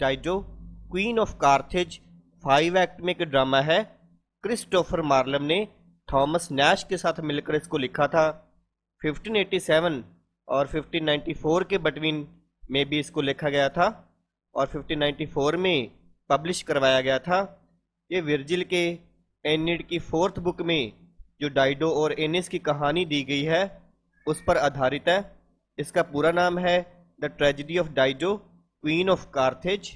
Dizo queen of Carthage five act में एक drama है क्रिस्टोफर मार्लम ने थॉमस नैश के साथ मिलकर इसको लिखा था 1587 और 1594 के बटवीन में भी इसको लिखा गया था और 1594 में पब्लिश करवाया गया था ये विरजिल के एनिड की फोर्थ बुक में जो डाइडो और एनिस की कहानी दी गई है उस पर आधारित है इसका पूरा नाम है the tragedy of Dido queen of Carthage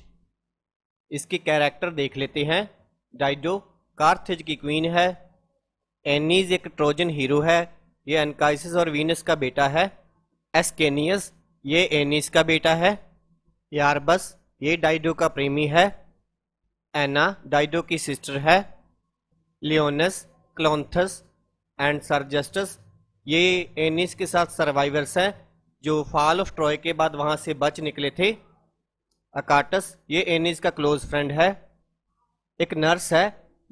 इसके कैरेक्टर देख लेते हैं डाइडो कार्थेज की क्वीन है एनीज एक ट्रोजन हीरो है ये एनकाइसिस और वीनस का बेटा है एसकेनियस ये एनीस का बेटा है यारबस ये डाइडो का प्रेमी है एना डाइडो की सिस्टर है लियोनस क्लोंथस एंड सरजस्टस ये एनीस के साथ सर्वाइवर्स हैं जो फॉल ऑफ ट्रॉय के बाद वहाँ से बच निकले थे अकाटस ये एनिज का क्लोज फ्रेंड है एक नर्स है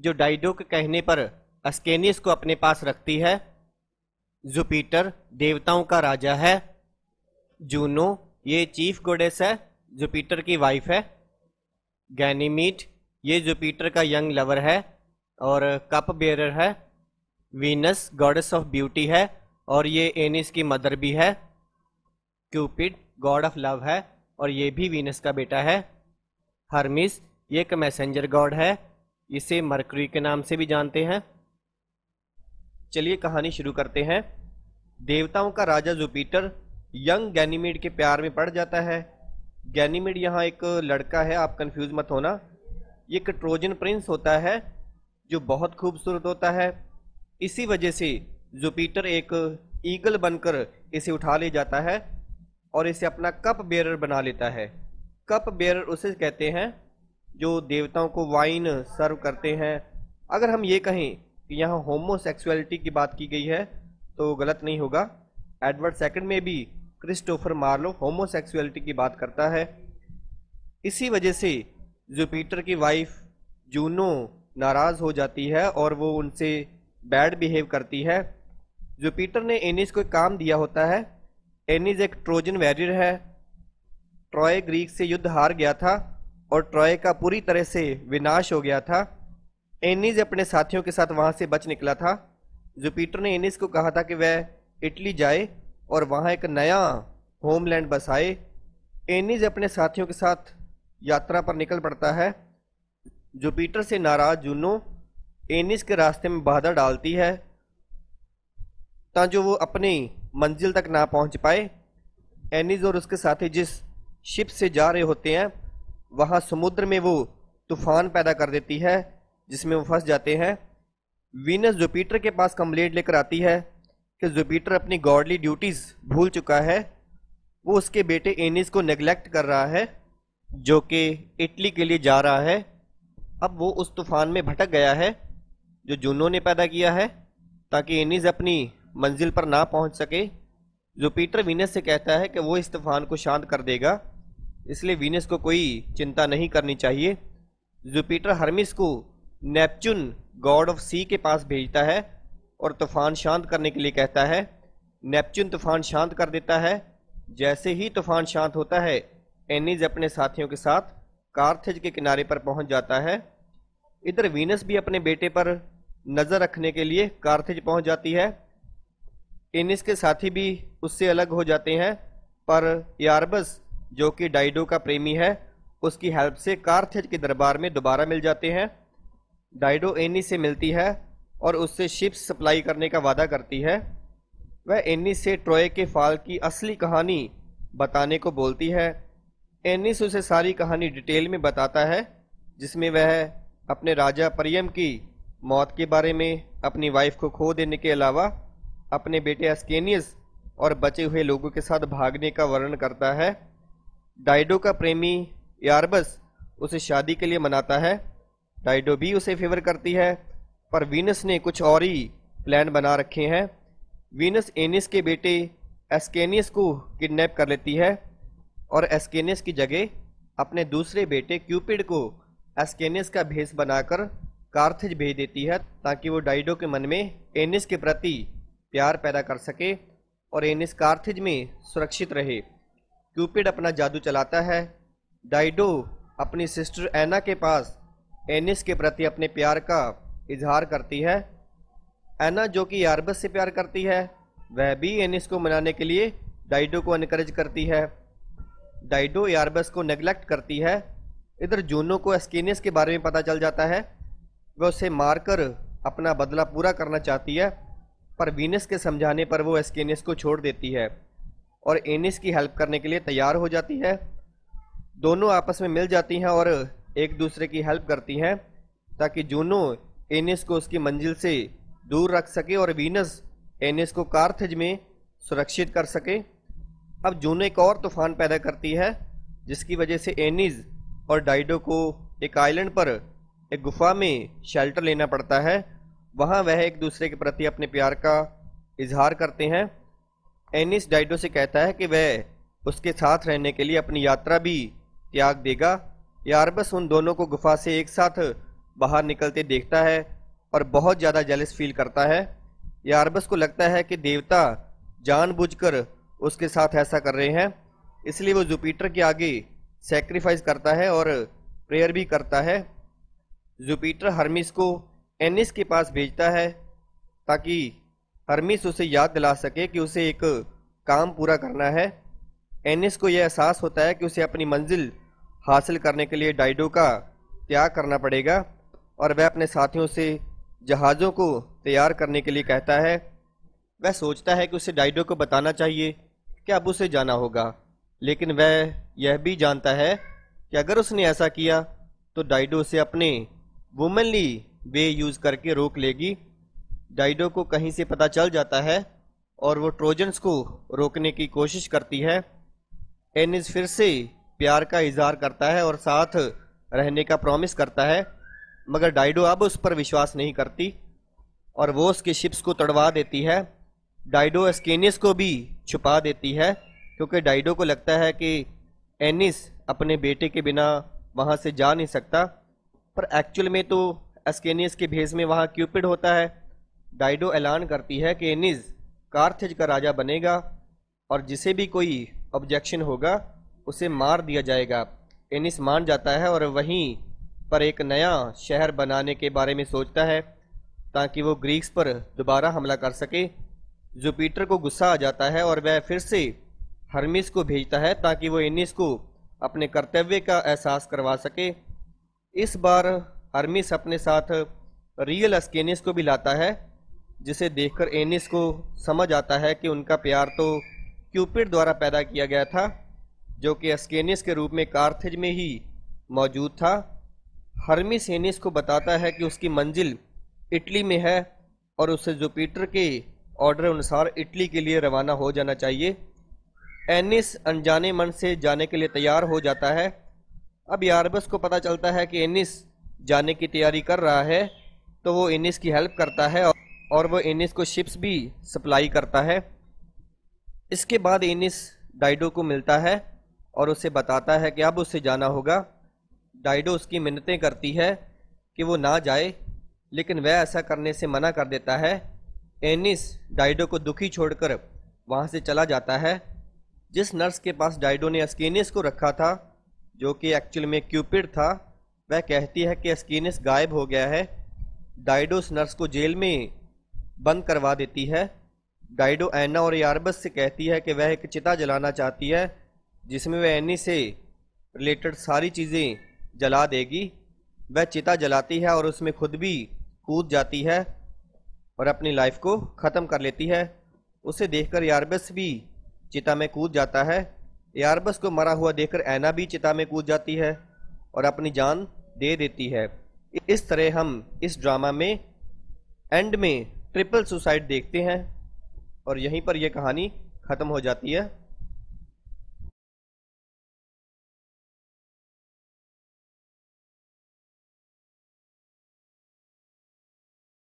जो डाइडो के कहने पर अस्केनिस को अपने पास रखती है जुपीटर देवताओं का राजा है जूनो ये चीफ गोडेस है जुपीटर की वाइफ है गैनीमीट ये जुपीटर का यंग लवर है और कप बेरर है वीनस गॉडेस ऑफ ब्यूटी है और ये एनिस की मदर भी है क्यूपिड गॉड ऑफ लव है और ये भी वीनस का बेटा है हर्मिस ये एक मैसेंजर गॉड है इसे मरकरी के नाम से भी जानते हैं चलिए कहानी शुरू करते हैं देवताओं का राजा जुपीटर यंग गैनीमेड के प्यार में पड़ जाता है गैनीमेड यहाँ एक लड़का है आप कंफ्यूज मत होना ये एक ट्रोजन प्रिंस होता है जो बहुत खूबसूरत होता है इसी वजह से जुपीटर एक ईगल बनकर इसे उठा ले जाता है और इसे अपना कप बेरर बना लेता है कप बेरर उसे कहते हैं जो देवताओं को वाइन सर्व करते हैं अगर हम ये कहें कि यहाँ होमोसेक्सुअलिटी की बात की गई है तो गलत नहीं होगा एडवर्ड सेकंड में भी क्रिस्टोफर मार्लो होमोसेक्सुअलिटी की बात करता है इसी वजह से जुपीटर की वाइफ जूनो नाराज़ हो जाती है और वो उनसे बैड बिहेव करती है जुपीटर ने एनिस को काम दिया होता है एनिज एक ट्रोजन वैरियर है ट्रॉय ग्रीक से युद्ध हार गया था और ट्रॉय का पूरी तरह से विनाश हो गया था एनिज अपने साथियों के साथ वहाँ से बच निकला था जुपीटर ने एनिस को कहा था कि वह इटली जाए और वहाँ एक नया होमलैंड बसाए एनिज अपने साथियों के साथ यात्रा पर निकल पड़ता है जुपीटर से नाराज जूनो एनिस के रास्ते में बाधा डालती है ताकि वो अपनी मंजिल तक ना पहुंच पाए एनिज और उसके साथी जिस शिप से जा रहे होते हैं वहाँ समुद्र में वो तूफान पैदा कर देती है जिसमें वो फंस जाते हैं वीनस जुपीटर के पास कंप्लेंट लेकर आती है कि जुपीटर अपनी गॉडली ड्यूटीज़ भूल चुका है वो उसके बेटे एनिस को नेगलेक्ट कर रहा है जो कि इटली के लिए जा रहा है अब वो उस तूफान में भटक गया है जो जूनों ने पैदा किया है ताकि एनिस अपनी मंजिल पर ना पहुंच सके जुपीटर वीनस से कहता है कि वो इस तूफान को शांत कर देगा इसलिए वीनस को कोई चिंता नहीं करनी चाहिए जुपीटर हर्मिस को नेपच्यून गॉड ऑफ सी के पास भेजता है और तूफान शांत करने के लिए कहता है नेपच्यून तूफान शांत कर देता है जैसे ही तूफान शांत होता है एनिज अपने साथियों के साथ कार्थेज के किनारे पर पहुंच जाता है इधर वीनस भी अपने बेटे पर नज़र रखने के लिए कार्थेज पहुंच जाती है एनिस के साथी भी उससे अलग हो जाते हैं पर यारबस जो कि डाइडो का प्रेमी है उसकी हेल्प से कार्थेज के दरबार में दोबारा मिल जाते हैं डाइडो एनी से मिलती है और उससे शिप्स सप्लाई करने का वादा करती है वह एनिस से ट्रॉय के फाल की असली कहानी बताने को बोलती है एनिस उसे सारी कहानी डिटेल में बताता है जिसमें वह अपने राजा परियम की मौत के बारे में अपनी वाइफ को खो देने के अलावा अपने बेटे अस्केनियस और बचे हुए लोगों के साथ भागने का वर्णन करता है डाइडो का प्रेमी यारबस उसे शादी के लिए मनाता है डाइडो भी उसे फेवर करती है पर वीनस ने कुछ और ही प्लान बना रखे हैं वीनस एनिस के बेटे एस्केनियस को किडनैप कर लेती है और एस्केनियस की जगह अपने दूसरे बेटे क्यूपिड को एस्केनियस का भेस बनाकर कार्थज भेज देती है ताकि वो डाइडो के मन में एनिस के प्रति प्यार पैदा कर सके और एनिस कार्थिज में सुरक्षित रहे क्यूपिड अपना जादू चलाता है डाइडो अपनी सिस्टर एना के पास एनिस के प्रति अपने प्यार का इजहार करती है एना जो कि यारबस से प्यार करती है वह भी एनिस को मनाने के लिए डाइडो को इनक्रेज करती है डाइडो यारबस को नेग्लेक्ट करती है इधर जूनो को एस्किनियस के बारे में पता चल जाता है वह उसे मारकर अपना बदला पूरा करना चाहती है पर वीनस के समझाने पर वो एस्केनियस को छोड़ देती है और एनिस की हेल्प करने के लिए तैयार हो जाती है दोनों आपस में मिल जाती हैं और एक दूसरे की हेल्प करती हैं ताकि जूनो एनिस को उसकी मंजिल से दूर रख सके और वीनस एनिस को कार्थज में सुरक्षित कर सके अब जूनो एक और तूफान पैदा करती है जिसकी वजह से एनिस और डाइडो को एक आइलैंड पर एक गुफा में शेल्टर लेना पड़ता है वहाँ वह एक दूसरे के प्रति अपने प्यार का इजहार करते हैं एनिस डाइडो से कहता है कि वह उसके साथ रहने के लिए अपनी यात्रा भी त्याग देगा यारबस उन दोनों को गुफा से एक साथ बाहर निकलते देखता है और बहुत ज़्यादा जेलस फील करता है यारबस को लगता है कि देवता जानबूझकर उसके साथ ऐसा कर रहे हैं इसलिए वो जुपीटर के आगे सेक्रीफाइस करता है और प्रेयर भी करता है जुपीटर हर्मिस को एनिस के पास भेजता है ताकि हरमिस उसे याद दिला सके कि उसे एक काम पूरा करना है एनिस को यह एहसास होता है कि उसे अपनी मंजिल हासिल करने के लिए डाइडो का त्याग करना पड़ेगा और वह अपने साथियों से जहाज़ों को तैयार करने के लिए कहता है वह सोचता है कि उसे डाइडो को बताना चाहिए कि अब उसे जाना होगा लेकिन वह यह भी जानता है कि अगर उसने ऐसा किया तो डाइडो उसे अपने वुमेनली वे यूज़ करके रोक लेगी डाइडो को कहीं से पता चल जाता है और वो ट्रोजन्स को रोकने की कोशिश करती है एनिस फिर से प्यार का इजहार करता है और साथ रहने का प्रॉमिस करता है मगर डाइडो अब उस पर विश्वास नहीं करती और वो उसके शिप्स को तड़वा देती है डाइडो एस्केनियस को भी छुपा देती है क्योंकि डाइडो को लगता है कि एनिस अपने बेटे के बिना वहाँ से जा नहीं सकता पर एक्चुअल में तो एस्केनियस के भेज में वहाँ क्यूपिड होता है डाइडो ऐलान करती है कि एनिज कार्थिज का राजा बनेगा और जिसे भी कोई ऑब्जेक्शन होगा उसे मार दिया जाएगा एनिस मान जाता है और वहीं पर एक नया शहर बनाने के बारे में सोचता है ताकि वो ग्रीक्स पर दोबारा हमला कर सके जुपीटर को गुस्सा आ जाता है और वह फिर से हर्मिस को भेजता है ताकि वो एनिस को अपने कर्तव्य का एहसास करवा सके इस बार हरमिस अपने साथ रियल अस्केनिस को भी लाता है जिसे देखकर एनिस को समझ आता है कि उनका प्यार तो क्यूपिड द्वारा पैदा किया गया था जो कि अस्केनिस के रूप में कार्थिज में ही मौजूद था हरमिस एनिस को बताता है कि उसकी मंजिल इटली में है और उसे जुपिटर के ऑर्डर अनुसार इटली के लिए रवाना हो जाना चाहिए एनिस अनजाने मन से जाने के लिए तैयार हो जाता है अब यारबस को पता चलता है कि एनिस जाने की तैयारी कर रहा है तो वो इनिस की हेल्प करता है और वो इनिस को शिप्स भी सप्लाई करता है इसके बाद इनिस डाइडो को मिलता है और उसे बताता है कि अब उससे जाना होगा डाइडो उसकी मिन्नतें करती है कि वो ना जाए लेकिन वह ऐसा करने से मना कर देता है एनिस डाइडो को दुखी छोड़कर वहाँ से चला जाता है जिस नर्स के पास डाइडो ने अस्केनिस को रखा था जो कि एक्चुअल में क्यूपिड था वह कहती है कि स्कीनिस गायब हो गया है डाइडो उस नर्स को जेल में बंद करवा देती है डाइडो एना और यारबस से कहती है कि वह एक चिता जलाना चाहती है जिसमें वह एनी से रिलेटेड सारी चीज़ें जला देगी वह चिता जलाती है और उसमें खुद भी कूद जाती है और अपनी लाइफ को ख़त्म कर लेती है उसे देखकर यारबस भी चिता में कूद जाता है यारबस को मरा हुआ देखकर ऐना भी चिता में कूद जाती है और अपनी जान दे देती है इस तरह हम इस ड्रामा में एंड में ट्रिपल सुसाइड देखते हैं और यहीं पर यह कहानी ख़त्म हो जाती है